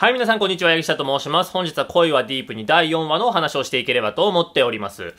はい、皆さん、こんにちは。八木下と申します。本日は恋はディープに第4話のお話をしていければと思っております。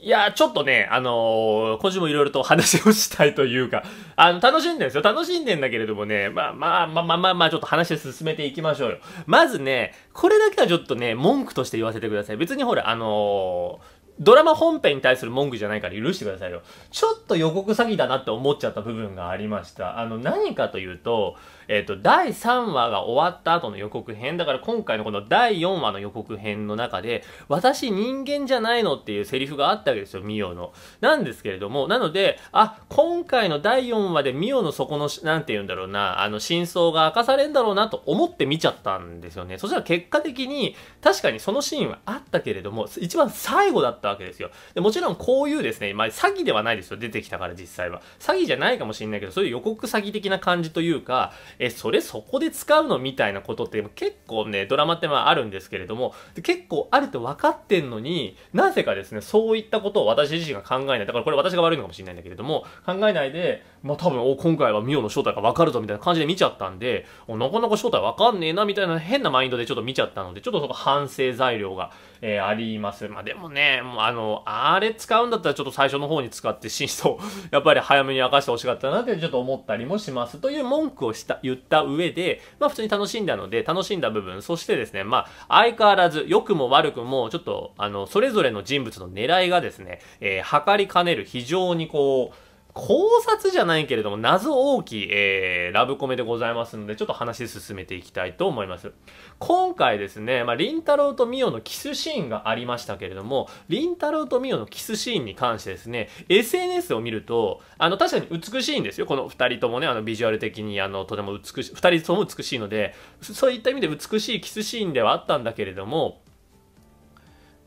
いやちょっとね、あのー、今週もいろいろと話をしたいというか、あの、楽しんでるんですよ。楽しんでんだけれどもね、まあまあまあまあまあ、まあ、ちょっと話を進めていきましょうよ。まずね、これだけはちょっとね、文句として言わせてください。別にほら、あのードラマ本編に対する文句じゃないから許してくださいよ。ちょっと予告詐欺だなって思っちゃった部分がありました。あの、何かというと、えっ、と、第3話が終わった後の予告編、だから今回のこの第4話の予告編の中で、私人間じゃないのっていうセリフがあったわけですよ、ミオの。なんですけれども、なので、あ、今回の第4話でミオの底の、なんて言うんだろうな、あの、真相が明かされんだろうなと思って見ちゃったんですよね。そしたら結果的に、確かにそのシーンはあったけれども、一番最後だったわけですよ。でもちろんこういうですね、まあ、詐欺ではないですよ、出てきたから実際は。詐欺じゃないかもしれないけど、そういう予告詐欺的な感じというか、え、それそこで使うのみたいなことって結構ね、ドラマってまああるんですけれども、結構あるって分かってんのに、なぜかですね、そういったことを私自身が考えない。だからこれ私が悪いのかもしれないんだけれども、考えないで、まあ多分、お、今回はミオの正体が分かるぞみたいな感じで見ちゃったんで、なかなか正体分かんねえなみたいな変なマインドでちょっと見ちゃったので、ちょっとそこ反省材料が、えー、あります。まあでもね、もうあの、あれ使うんだったらちょっと最初の方に使って真相、やっぱり早めに明かしてほしかったなってちょっと思ったりもします。という文句をした言った上で、まあ普通に楽しんだので、楽しんだ部分、そしてですね、まあ相変わらず良くも悪くも、ちょっと、あの、それぞれの人物の狙いがですね、えー、測りかねる非常にこう、考察じゃないけれども、謎大きい、えー、ラブコメでございますので、ちょっと話進めていきたいと思います。今回ですね、まあ、りんたろうとみおのキスシーンがありましたけれども、りんたろうとみおのキスシーンに関してですね、SNS を見ると、あの、確かに美しいんですよ。この二人ともね、あの、ビジュアル的に、あの、とても美しい、二人とも美しいので、そういった意味で美しいキスシーンではあったんだけれども、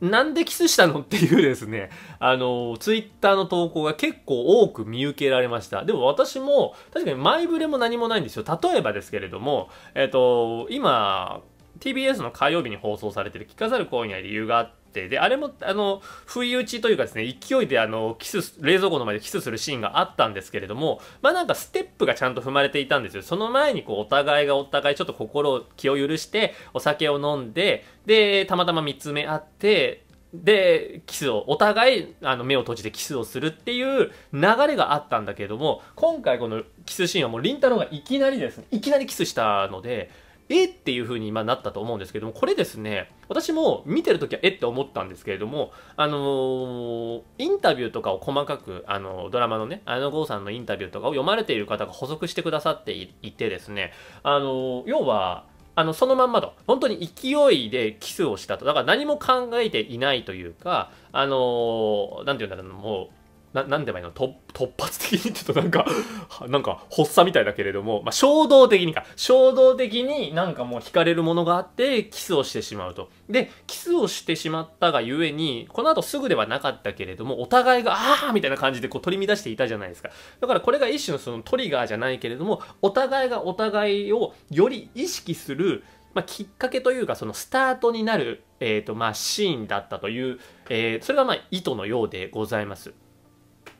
なんでキスしたのっていうですね、あの、ツイッターの投稿が結構多く見受けられました。でも私も、確かに前触れも何もないんですよ。例えばですけれども、えっ、と、今、TBS の火曜日に放送されてる「聞かざる為には理由があって、で、あれも、あの、不意打ちというかですね、勢いで、あの、キス、冷蔵庫の前でキスするシーンがあったんですけれども、まあなんかステップがちゃんと踏まれていたんですよ。その前に、こう、お互いがお互いちょっと心を、気を許して、お酒を飲んで、で、たまたま見つめ合って、で、キスを、お互い、あの、目を閉じてキスをするっていう流れがあったんだけれども、今回このキスシーンはもう、りんたろーがいきなりですね、いきなりキスしたので、えっていう風に今なったと思うんですけども、これですね、私も見てるときはえって思ったんですけれども、あのー、インタビューとかを細かく、あのー、ドラマのね、綾野剛さんのインタビューとかを読まれている方が補足してくださっていてですね、あのー、要は、あの、そのまんまと、本当に勢いでキスをしたと。だから何も考えていないというか、あのー、なんて言うんだろう、もう、ななんでもいいの突発的にって言うとなんか なんか発作みたいだけれども、まあ、衝動的にか衝動的になんかもう惹かれるものがあってキスをしてしまうとでキスをしてしまったがゆえにこの後すぐではなかったけれどもお互いがああみたいな感じでこう取り乱していたじゃないですかだからこれが一種のそのトリガーじゃないけれどもお互いがお互いをより意識するまあ、きっかけというかそのスタートになる、えーとまあ、シーンだったという、えー、それがまあ意図のようでございます。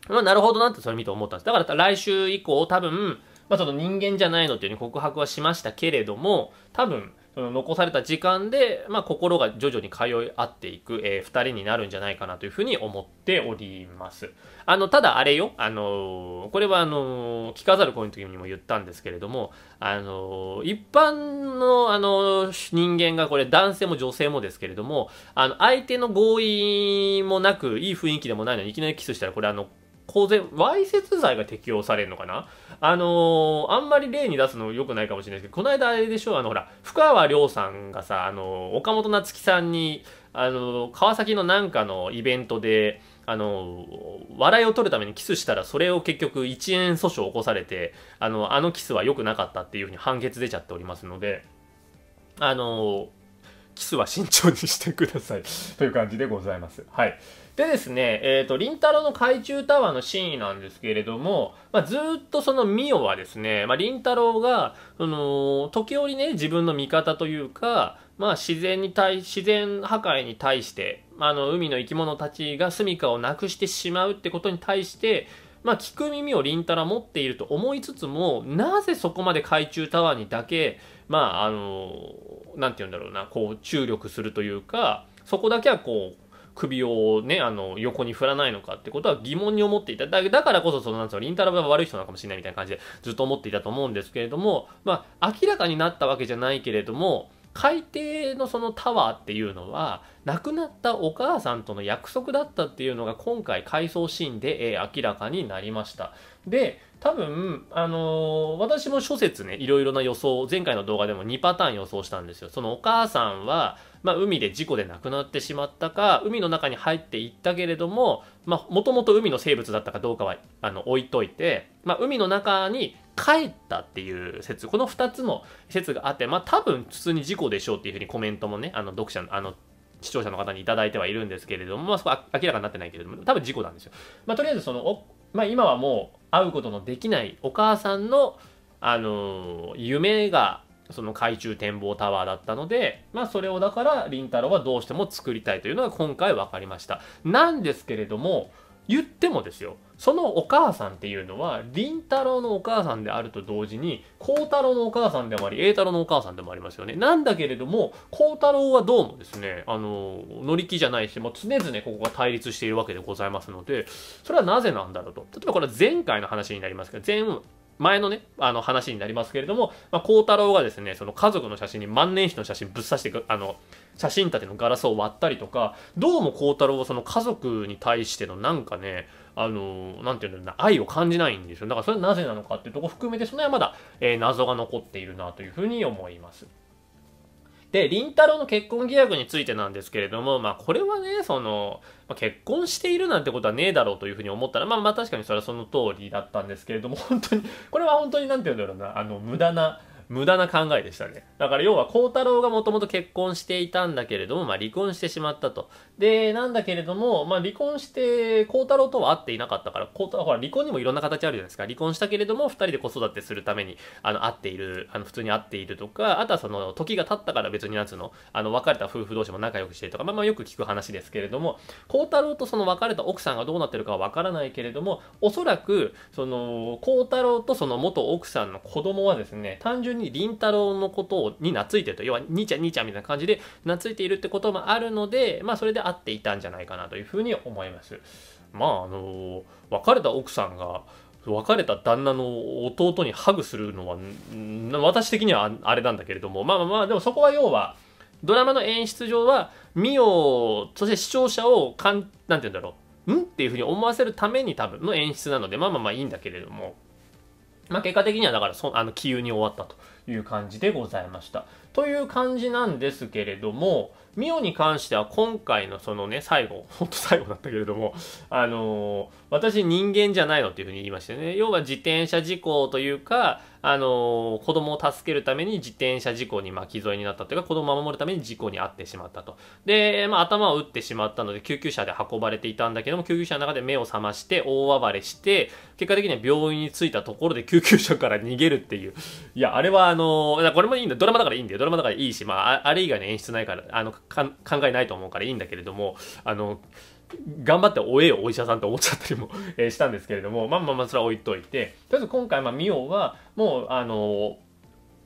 まあ、なるほどなってそれ見て思ったんです。だから来週以降多分、まあ、っと人間じゃないのっていううに告白はしましたけれども、多分、その残された時間で、まあ、心が徐々に通い合っていく、えー、2人になるんじゃないかなというふうに思っております。あの、ただあれよ、あのー、これはあのー、聞かざる声の時にも言ったんですけれども、あのー、一般の、あの人間がこれ男性も女性もですけれども、あの、相手の合意もなく、いい雰囲気でもないのにいきなりキスしたら、これあの、公然、わいせつ罪が適用されるのかなあのー、あんまり例に出すの良くないかもしれないですけど、この間あれでしょ、あの、ほら、深川亮さんがさ、あのー、岡本夏樹さんに、あのー、川崎のなんかのイベントで、あの、笑いを取るためにキスしたら、それを結局1円訴訟を起こされて、あの、あのキスは良くなかったっていうふうに判決出ちゃっておりますので、あの、キスは慎重にしてくださいという感じでございます。はい。でですね、えっ、ー、と、りんたろの海中タワーの真意なんですけれども、まあ、ずっとそのミオはですね、まあ、りんたろが、その、時折ね、自分の味方というか、まあ、自然に対、自然破壊に対して、あの、海の生き物たちが住処をなくしてしまうってことに対して、まあ、聞く耳をりんたら持っていると思いつつも、なぜそこまで海中タワーにだけ、まあ、あの、なんて言うんだろうな、こう、注力するというか、そこだけはこう、首をね、あの、横に振らないのかってことは疑問に思っていた。だだからこそ、その、なんつうの、リンたラブは悪い人なのかもしれないみたいな感じでずっと思っていたと思うんですけれども、まあ、明らかになったわけじゃないけれども、海底のそのタワーっていうのは亡くなったお母さんとの約束だったっていうのが今回回想シーンで、えー、明らかになりましたで多分、あのー、私も諸説ねいろいろな予想前回の動画でも2パターン予想したんですよそのお母さんはまあ、海で事故で亡くなってしまったか海の中に入っていったけれどももともと海の生物だったかどうかはあの置いといて、まあ、海の中に帰ったっていう説この2つの説があって、まあ、多分普通に事故でしょうっていうふうにコメントもねあの読者のあの視聴者の方に頂いてはいるんですけれども、まあ、そこは明らかになってないけれども多分事故なんですよ、まあ、とりあえずそのまあ、今はもう会うことのできないお母さんの、あのー、夢がその海中展望タワーだったので、まあそれをだからりんたろーはどうしても作りたいというのが今回分かりました。なんですけれども、言ってもですよ、そのお母さんっていうのは、りんたろーのお母さんであると同時に、孝太郎のお母さんでもあり、栄太郎のお母さんでもありますよね。なんだけれども、孝太郎はどうもですね、あの、乗り気じゃないし、もう常々ここが対立しているわけでございますので、それはなぜなんだろうと。例えばこれは前回の話になりますけど、前前のね、あの話になりますけれども、まあ、孝太郎がですね、その家族の写真に万年筆の写真ぶっ刺してあの、写真立てのガラスを割ったりとか、どうも孝太郎はその家族に対してのなんかね、あの、なんていうんだろうな、愛を感じないんですよ。だからそれはなぜなのかっていうとこ含めて、その辺はまだ、えー、謎が残っているなというふうに思います。で、りんたろーの結婚疑惑についてなんですけれども、まあこれはね、その、まあ、結婚しているなんてことはねえだろうというふうに思ったら、まあまあ確かにそれはその通りだったんですけれども、本当に、これは本当になんて言うんだろうな、あの、無駄な、無駄な考えでしたね。だから要は、孝太郎がもともと結婚していたんだけれども、まあ離婚してしまったと。で、なんだけれども、まあ離婚して、孝太郎とは会っていなかったから、孝太郎、ほら、離婚にもいろんな形あるじゃないですか。離婚したけれども、二人で子育てするために、あの、会っている、あの、普通に会っているとか、あとはその、時が経ったから別になんつうの、あの、別れた夫婦同士も仲良くしてとか、まあまあよく聞く話ですけれども、孝太郎とその別れた奥さんがどうなってるかはわからないけれども、おそらく、その、孝太郎とその元奥さんの子供はですね、単純にに凛太郎のことをに懐いてると要は兄ちゃん兄ちゃんみたいな感じで懐いているってこともあるのでまあそれで会っていたんじゃないかなというふうに思います。まああの別れた奥さんが別れた旦那の弟にハグするのは私的にはあれなんだけれどもまあまあまあでもそこは要はドラマの演出上は美オそして視聴者をかんなんて言うんだろうんっていうふうに思わせるために多分の演出なのでまあまあまあいいんだけれども。まあ、結果的にはだからそあの気流に終わったという感じでございました。という感じなんですけれども、ミオに関しては今回のそのね、最後、ほんと最後だったけれども、あのー、私人間じゃないのっていうふうに言いましたね。要は自転車事故というか、あのー、子供を助けるために自転車事故に巻き添えになったというか、子供を守るために事故に遭ってしまったと。で、まあ、頭を打ってしまったので、救急車で運ばれていたんだけども、救急車の中で目を覚まして、大暴れして、結果的には病院に着いたところで救急車から逃げるっていう。いや、あれはあのー、これもいいんだ。ドラマだからいいんだよ。ドラマだからいいし、まあ、あれ以外の演出ないから、あの、考えないと思うからいいんだけれども、あのー、頑張って追えよお医者さんって思っちゃったりもえしたんですけれどもまあまあまあそれは置いといてとりあえず今回まあミオはもうあの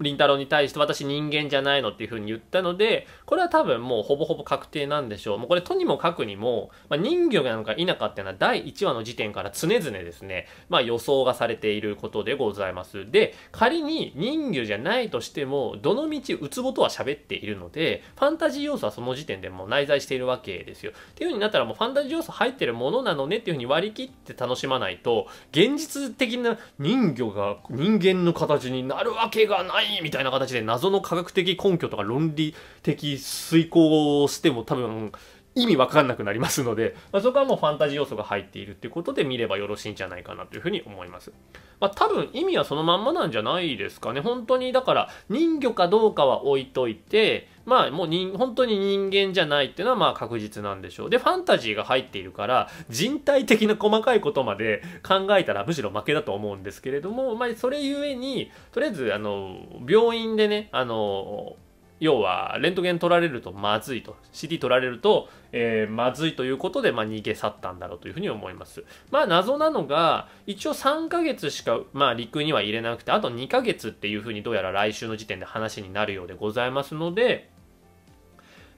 りんたろーに対して私人間じゃないのっていうふうに言ったので、これは多分もうほぼほぼ確定なんでしょう。もうこれとにもかくにも、まあ、人魚なのか否かっていうのは第1話の時点から常々ですね、まあ予想がされていることでございます。で、仮に人魚じゃないとしても、どのみちつツとは喋っているので、ファンタジー要素はその時点でもう内在しているわけですよ。っていうふうになったらもうファンタジー要素入ってるものなのねっていうふうに割り切って楽しまないと、現実的な人魚が人間の形になるわけがないみたいな形で謎の科学的根拠とか論理的遂行をしても多分意味わかんなくなりますので、まあ、そこはもうファンタジー要素が入っているっていうことで見ればよろしいんじゃないかなというふうに思います。まあ、多分意味はそのまんまなんじゃないですかね。本当にだから人魚かどうかは置いといて、まあもう人、本当に人間じゃないっていうのはまあ確実なんでしょう。で、ファンタジーが入っているから、人体的な細かいことまで 考えたらむしろ負けだと思うんですけれども、まあそれゆえに、とりあえずあの、病院でね、あの、要はレントゲン取られるとまずいと CD 取られると、えー、まずいということで、まあ、逃げ去ったんだろうというふうに思いますまあ謎なのが一応3ヶ月しか、まあ、陸には入れなくてあと2ヶ月っていうふうにどうやら来週の時点で話になるようでございますので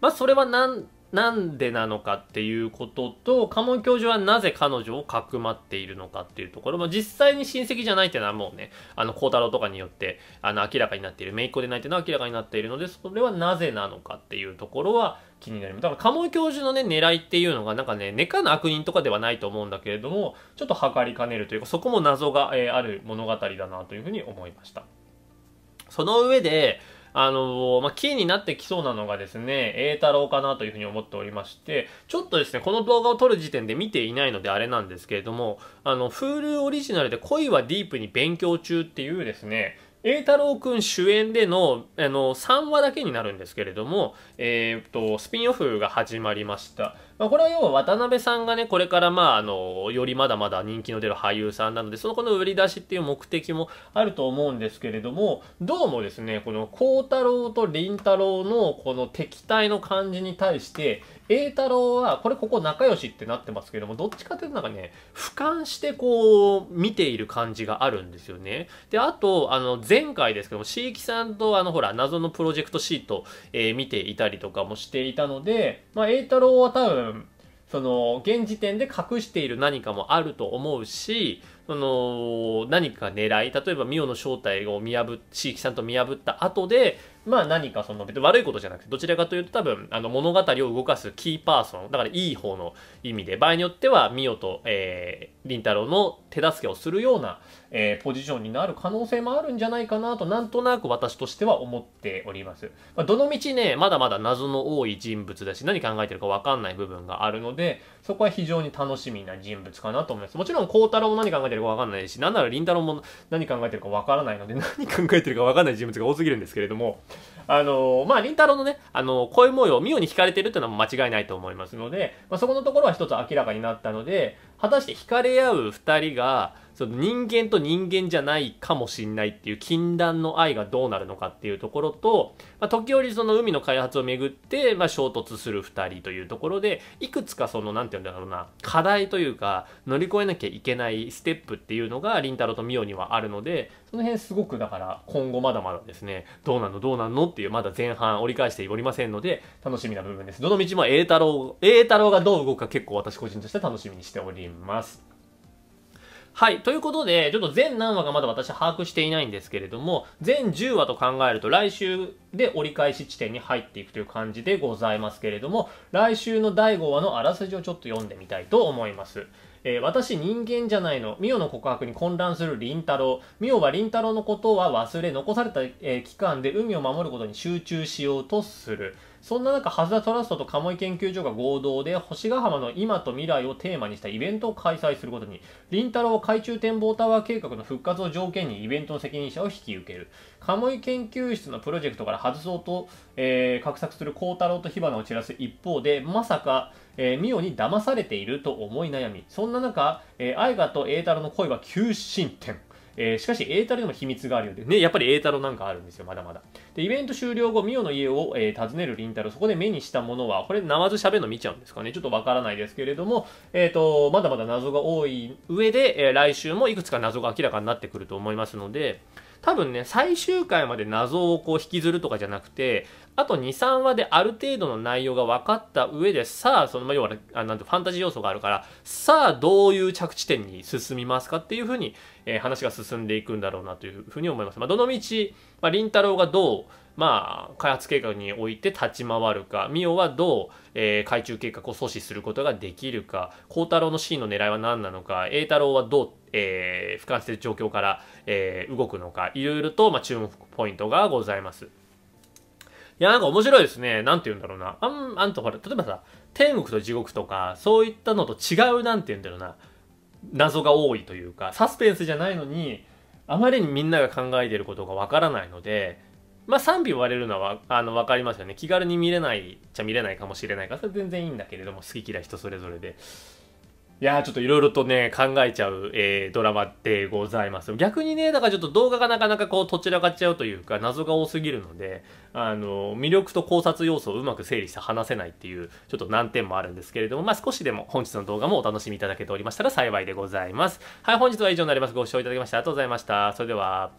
まあそれはなんなんでなのかっていうことと、カモン教授はなぜ彼女をかくまっているのかっていうところ、まあ、実際に親戚じゃないっていうのはもうね、あの、孝太郎とかによって、あの、明らかになっている、姪っ子でないっていうのは明らかになっているので、それはなぜなのかっていうところは気になります。だから、カモン教授のね、狙いっていうのが、なんかね、根かの悪人とかではないと思うんだけれども、ちょっと測りかねるというか、そこも謎が、えー、ある物語だなというふうに思いました。その上で、あの、まあ、キーになってきそうなのがですね、栄太郎かなというふうに思っておりまして、ちょっとですね、この動画を撮る時点で見ていないのであれなんですけれども、あの、Hulu オリジナルで恋はディープに勉強中っていうですね、栄太郎くん主演でのあの3話だけになるんですけれども、えー、っとスピンオフが始まりました。まあ、これは要は渡辺さんがね、これからまあ、あの、よりまだまだ人気の出る俳優さんなので、そのこの売り出しっていう目的もあると思うんですけれども、どうもですね、この幸太郎と林太郎のこの敵対の感じに対して、栄太郎は、これここ仲良しってなってますけども、どっちかというとなんかね、俯瞰してこう、見ている感じがあるんですよね。で、あと、あの、前回ですけども、椎木さんとあの、ほら、謎のプロジェクトシート、えー、見ていたりとかもしていたので、まあ、栄太郎は多分、その、現時点で隠している何かもあると思うし、その、何か狙い、例えばミオの正体を見破、地域さんと見破った後で、まあ何かその別に悪いことじゃなくてどちらかというと多分あの物語を動かすキーパーソンだからいい方の意味で場合によってはミオと、えー、リンタロウの手助けをするような、えー、ポジションになる可能性もあるんじゃないかなとなんとなく私としては思っております、まあ、どの道ねまだまだ謎の多い人物だし何考えてるかわかんない部分があるのでそこは非常に楽しみな人物かなと思いますもちろん孝太郎も何考えてるかわかんないしなんならりんたろうも何考えてるかわからないので 何考えてるかわかんない人物が多すぎるんですけれどもあの、まあ、りんたろのね、あの、声模様、ミオに惹かれてるっていうのは間違いないと思いますので、まあ、そこのところは一つ明らかになったので、果たして惹かれ合う2人がその人間と人間じゃないかもしんないっていう禁断の愛がどうなるのかっていうところと、まあ、時折その海の開発をめぐって、まあ、衝突する2人というところでいくつかその何て言うんだろうな課題というか乗り越えなきゃいけないステップっていうのがりんたろとみおにはあるのでその辺すごくだから今後まだまだですねどうなのどうなのっていうまだ前半折り返しておりませんので楽しみな部分ですどの道も栄太郎栄太郎がどう動くか結構私個人として楽しみにしておりますます。はい。ということで、ちょっと全何話がまだ私把握していないんですけれども、全10話と考えると来週で折り返し地点に入っていくという感じでございますけれども、来週の第5話のあらすじをちょっと読んでみたいと思います。えー、私人間じゃないの。ミオの告白に混乱する凛太郎。ミオは凛太郎のことは忘れ、残された、えー、期間で海を守ることに集中しようとする。そんな中、ハズダトラストと鴨居研究所が合同で、星ヶ浜の今と未来をテーマにしたイベントを開催することに、林太郎海中展望タワー計画の復活を条件にイベントの責任者を引き受ける。鴨居研究室のプロジェクトから外そうと、えー、画策する光太郎と火花を散らす一方で、まさか、えー、ミオに騙されていると思い悩み、そんな中、えー、愛賀と栄太郎の恋は急進展。えー、しかし、栄太郎にも秘密があるようで、ね、やっぱり栄太郎なんかあるんですよ、まだまだ。で、イベント終了後、ミオの家を、えー、訪ねるりんたろそこで目にしたものは、これ、なまず喋るの見ちゃうんですかね、ちょっとわからないですけれども、えっ、ー、と、まだまだ謎が多い上で、え来週もいくつか謎が明らかになってくると思いますので、多分ね、最終回まで謎をこう引きずるとかじゃなくて、あと2、3話である程度の内容が分かった上で、さあ、その、ま要は、あなんてファンタジー要素があるから、さあ、どういう着地点に進みますかっていうふうに、えー、話が進んでいくんだろうなというふうに思います。まあ、どの道、まあ、林太郎がどう、まあ、開発計画において立ち回るか、ミオはどう、えー、海中計画を阻止することができるか、孝太郎の真の狙いは何なのか、栄太郎はどう、えー、俯瞰している状況から、えー、動くのか、いろいろと、まあ、注目ポイントがございます。いや、なんか面白いですね。なんて言うんだろうな。あん、あんとほら、例えばさ、天国と地獄とか、そういったのと違う、なんて言うんだろうな、謎が多いというか、サスペンスじゃないのに、あまりにみんなが考えていることがわからないので、まあ、賛否割れるのはあの分かりますよね。気軽に見れないっちゃ見れないかもしれないから、それ全然いいんだけれども、好き嫌い人それぞれで。いやーちょっといろいろとね、考えちゃう、えー、ドラマでございます。逆にね、だからちょっと動画がなかなかこう、とちらかっちゃうというか、謎が多すぎるので、あの、魅力と考察要素をうまく整理して話せないっていう、ちょっと難点もあるんですけれども、まあ、少しでも本日の動画もお楽しみいただけておりましたら幸いでございます。はい、本日は以上になります。ご視聴いただきましてありがとうございました。それでは、